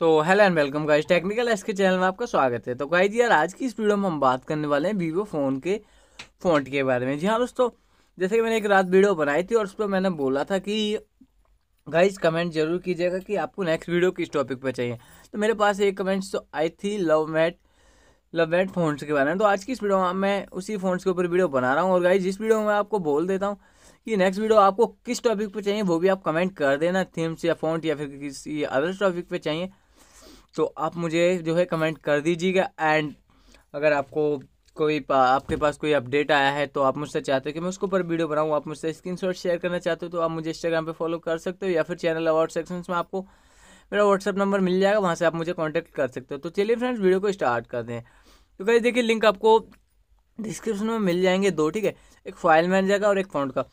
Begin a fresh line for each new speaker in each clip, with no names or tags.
तो hello and welcome guys technical S K channel में आपका स्वागत है तो गाइज यार आज की इस वीडियो में हम बात करने वाले हैं वीवो फ़ोन के फ़ॉन्ट के बारे में जी हाँ दोस्तों जैसे कि मैंने एक रात वीडियो बनाई थी और उस पर मैंने बोला था कि गाइज कमेंट जरूर कीजिएगा कि आपको नेक्स्ट वीडियो किस टॉपिक पर चाहिए तो मेरे पास एक कमेंट्स तो आई थी love mat love mat phone के बारे में तो आज की इस वीडियो में मैं उसी फोन के ऊपर वीडियो बना रहा हूँ और गाइज इस वीडियो में आपको बोल देता हूँ कि नेक्स्ट वीडियो आपको किस टॉपिक पर चाहिए वो भी आप कमेंट कर देना थीम्स या फ़ोन्ट या फिर किसी अदर टॉपिक पर चाहिए तो आप मुझे जो है कमेंट कर दीजिएगा एंड अगर आपको कोई पा, आपके पास कोई अपडेट आया है तो आप मुझसे चाहते हो कि मैं उसके ऊपर वीडियो बनाऊँ आप मुझसे स्क्रीन शेयर करना चाहते हो तो आप मुझे इंस्टाग्राम पर फॉलो कर सकते हो या फिर चैनल अवार्ड सेक्शन में आपको मेरा व्हाट्सअप नंबर मिल जाएगा वहाँ से आप मुझे कॉन्टैक्ट कर सकते हो तो चलिए फ्रेंड्स वीडियो को स्टार्ट कर दें तो कहीं देखिए लिंक आपको डिस्क्रिप्शन में मिल जाएंगे दो ठीक है एक फाइल मैनेजर का और एक फाउंड का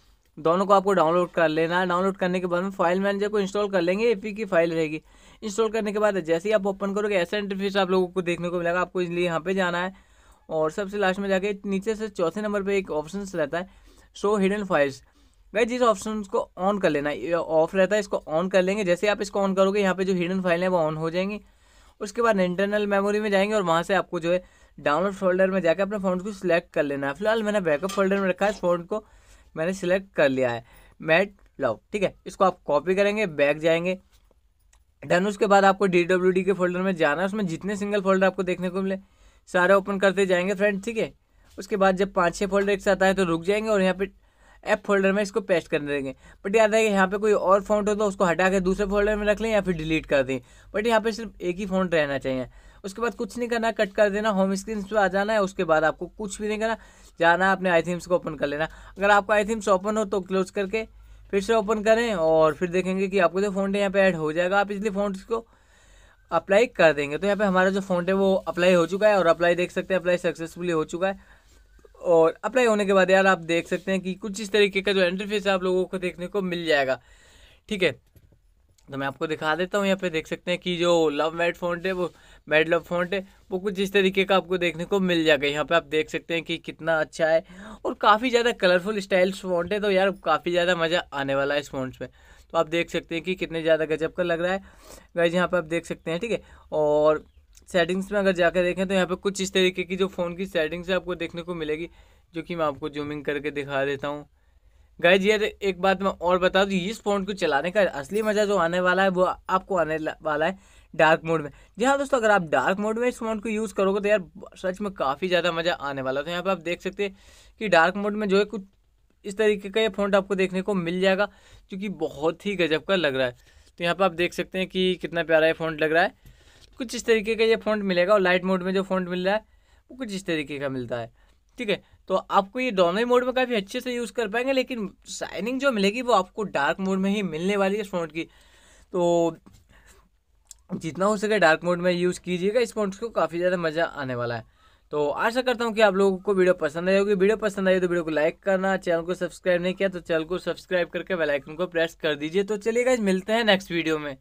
दोनों को आपको डाउनलोड कर लेना है डाउनलोड करने के बाद में फाइल मैनेजर को इंस्टॉल कर लेंगे ए की फाइल रहेगी इंस्टॉल करने के बाद जैसे ही आप ओपन करोगे ऐसा इंटरफेस आप लोगों को देखने को मिलेगा आपको इसलिए यहाँ पे जाना है और सबसे लास्ट में जाके नीचे से चौथे नंबर पे एक ऑप्शन रहता है शो हिडन फाइल्स भाई जिस ऑप्शन को ऑन कर लेना ऑफ रहता है इसको ऑन कर लेंगे जैसे आप इसको ऑन करोगे यहाँ पर जो हिडन फाइल है वो ऑन हो जाएंगी उसके बाद इंटरनल मेमोरी में जाएंगे और वहाँ से आपको जो है डाउनलोड फोल्डर में जाकर अपने फ़ोन को सिलेक्ट कर लेना है फिलहाल मैंने बैकअप फोल्डर में रखा है इस फोन को मैंने सिलेक्ट कर लिया है मैट लव ठीक है इसको आप कॉपी करेंगे बैक जाएंगे डन उसके बाद आपको डी डब्ल्यू डी के फोल्डर में जाना है उसमें जितने सिंगल फोल्डर आपको देखने को मिले सारे ओपन करते जाएंगे फ्रेंड ठीक है उसके बाद जब पाँच छः फोल्डर एक साथ आए तो रुक जाएंगे और यहाँ पर ऐप फोल्डर में इसको पेस्ट करने देंगे बट याद रहे यहाँ पे कोई और फ़ॉन्ट हो तो उसको हटा के दूसरे फोल्डर में रख लें या फिर डिलीट कर दें बट यहाँ पे सिर्फ एक ही फ़ॉन्ट रहना चाहिए उसके बाद कुछ नहीं करना कट कर देना होम स्क्रीन पर आ जाना है उसके बाद आपको कुछ भी नहीं करना जाना अपने आई थीम्स को ओपन कर लेना अगर आपका आई थीम्स ओपन हो तो क्लोज करके फिर से ओपन करें और फिर देखेंगे कि आपको जो तो फॉन्ट यहाँ पे ऐड हो जाएगा आप इसलिए फॉन्ट को अप्लाई कर देंगे तो यहाँ पे हमारा जो फॉन्ट है वो अप्लाई हो चुका है और अप्लाई देख सकते हैं अप्लाई सक्सेसफुली हो चुका है और अप्लाई होने के बाद यार आप देख सकते हैं कि कुछ इस तरीके का जो इंटरफेस आप लोगों को देखने को मिल जाएगा ठीक है तो मैं आपको दिखा देता हूँ यहाँ पे देख सकते हैं कि जो लव मेड फॉन्ट है वो मैड लव फॉन्ट है वो कुछ इस तरीके का आपको देखने को मिल जाएगा यहाँ पे आप देख सकते हैं कि कितना अच्छा है और काफ़ी ज़्यादा कलरफुल स्टाइल्स फॉन्ट है तो यार काफ़ी ज़्यादा मज़ा आने वाला है इस फॉन्ट्स में तो आप देख सकते हैं कि कितने ज़्यादा गजब का लग रहा है गैज यहाँ पर आप देख सकते हैं ठीक है और सेटिंग्स में अगर जाकर देखें तो यहाँ पर कुछ इस तरीके की जो फ़ोन की सेटिंग्स है आपको देखने को मिलेगी जो कि मैं आपको जूमिंग करके दिखा देता हूँ गाइज यार एक बात मैं और बता दूँ इस फ़ोन को चलाने का असली मज़ा जो आने वाला है वो आपको आने वाला है डार्क मोड में जी हाँ दोस्तों अगर आप डार्क मोड में इस फ़ोन को यूज़ करोगे तो यार सच में काफ़ी ज़्यादा मज़ा आने वाला है तो यहाँ पर आप देख सकते हैं कि डार्क मोड में जो है कुछ इस तरीके का ये फ़ोन आपको देखने को मिल जाएगा जो कि बहुत ही गजब का लग रहा है तो यहाँ पर आप देख सकते हैं कि कितना प्यारा ये फ़ोन लग रहा है कुछ इस तरीके का ये फ़ोन मिलेगा और लाइट मोड में जो फ़ोन मिल रहा है वो कुछ इस तरीके का मिलता है ठीक है तो आपको ये दोनों ही मोड में काफ़ी अच्छे से यूज़ कर पाएंगे लेकिन शाइनिंग जो मिलेगी वो आपको डार्क मोड में ही मिलने वाली है इस फोन की तो जितना हो सके डार्क मोड में यूज़ कीजिएगा इस फोन को काफ़ी ज़्यादा मज़ा आने वाला है तो आशा करता हूँ कि आप लोगों को वीडियो पसंद आई होगी वीडियो पसंद आई तो वीडियो को लाइक करना चैनल को सब्सक्राइब नहीं किया तो चैनल को सब्सक्राइब करके बेल आइकन को प्रेस कर दीजिए तो चलिए गाइज मिलते हैं नेक्स्ट वीडियो में